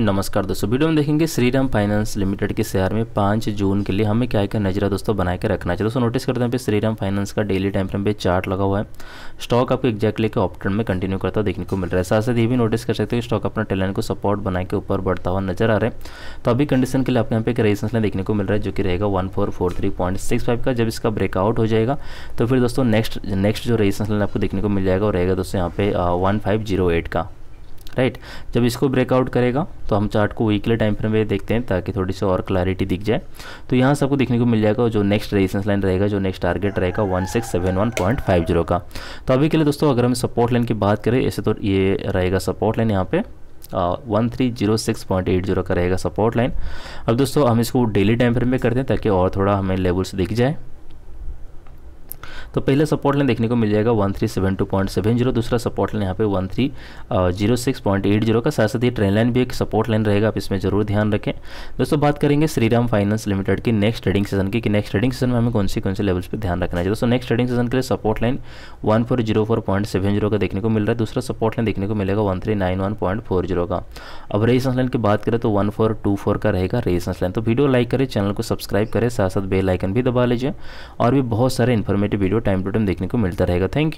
नमस्कार दोस्तों वीडियो में देखेंगे श्रीराम फाइनेंस लिमिटेड के शेयर में पाँच जून के लिए हमें क्या क्या नजरा दोस्तों बनाए के रखना चाहिए दोस्तों नोटिस करते हैं पे श्रीराम फाइनेंस का डेली टाइम फ्रेम पे चार्ट लगा हुआ है स्टॉक आपको एक्जैक्टली के ऑप्टन में कंटिन्यू करता देखने को मिल रहा है साथ साथ ये भी नोटिस कर सकते हो स्टॉक अपना टेलेंट को सपोर्ट बना के ऊपर बढ़ता हुआ नजर आ रहा है तो अभी कंडीशन के लिए आपके यहाँ पे एक रेजिस्टेंस लाइन देखने को मिल रहा है जो कि रहेगा वन का जब इसका ब्रेकआउट हो जाएगा तो फिर दोस्तों नेक्स्ट नेक्स्ट जो रेजिस्टेंस लाइन आपको देखने को मिल जाएगा वो रहेगा दोस्तों यहाँ पे वन का राइट जब इसको ब्रेकआउट करेगा तो हम चार्ट को वीकली टाइम फ्रेम में देखते हैं ताकि थोड़ी सी और क्लैरिटी दिख जाए तो यहाँ सबको देखने को मिल जाएगा जो नेक्स्ट रेजिस्टेंस लाइन रहेगा जो नेक्स्ट टारगेट रहेगा one six seven one point five zero का तो अभी के लिए दोस्तों अगर हम सपोर्ट लाइन की बात करें ऐसे तो ये रहेगा सपोर्ट लाइन यहाँ पर one three zero six point eight zero का रहेगा सपोर्ट लाइन अब दोस्तों हम इसको डेली टाइम फ्रेम में करते हैं ताकि और थोड़ा हमें लेवल्स दिख जाए तो पहले सपोर्ट लाइन देखने को मिल जाएगा one three seven two point seven zero दूसरा सपोर्ट लाइन यहाँ पे one three zero six point eight zero का साथ साथ ये ट्रेन लाइन भी एक सपोर्ट लाइन रहेगा आप इसमें जरूर ध्यान रखें दोस्तों बात करेंगे श्रीराम फाइनेंस लिमिटेड की नेक्स्ट ट्रेडिंग सीजन की कि नेक्स्ट ट्रेडिंग सीजन में हमें कौन सी कौन से लेवल्स पर ध्यान रखना चाहिए दोस्तों नेक्स्ट ट्रेडिंग सीजन के लिए support line one four zero four point seven zero का देखने को मिल रहा है दूसरा सपोर्ट लाइन देखने को मिलेगा one three nine one point four zero का अब रेजिस्टेंस लाइन की बात करें तो वन फोर टू फोर का रहेगा रेजिस्टेंस लाइन तो वीडियो लाइक करें चैनल को सब्सक्राइब करें साथ साथ बेल आइकन भी दबा लीजिए और भी बहुत सारे informative video time to time देखने को मिलता रहेगा थैंक यू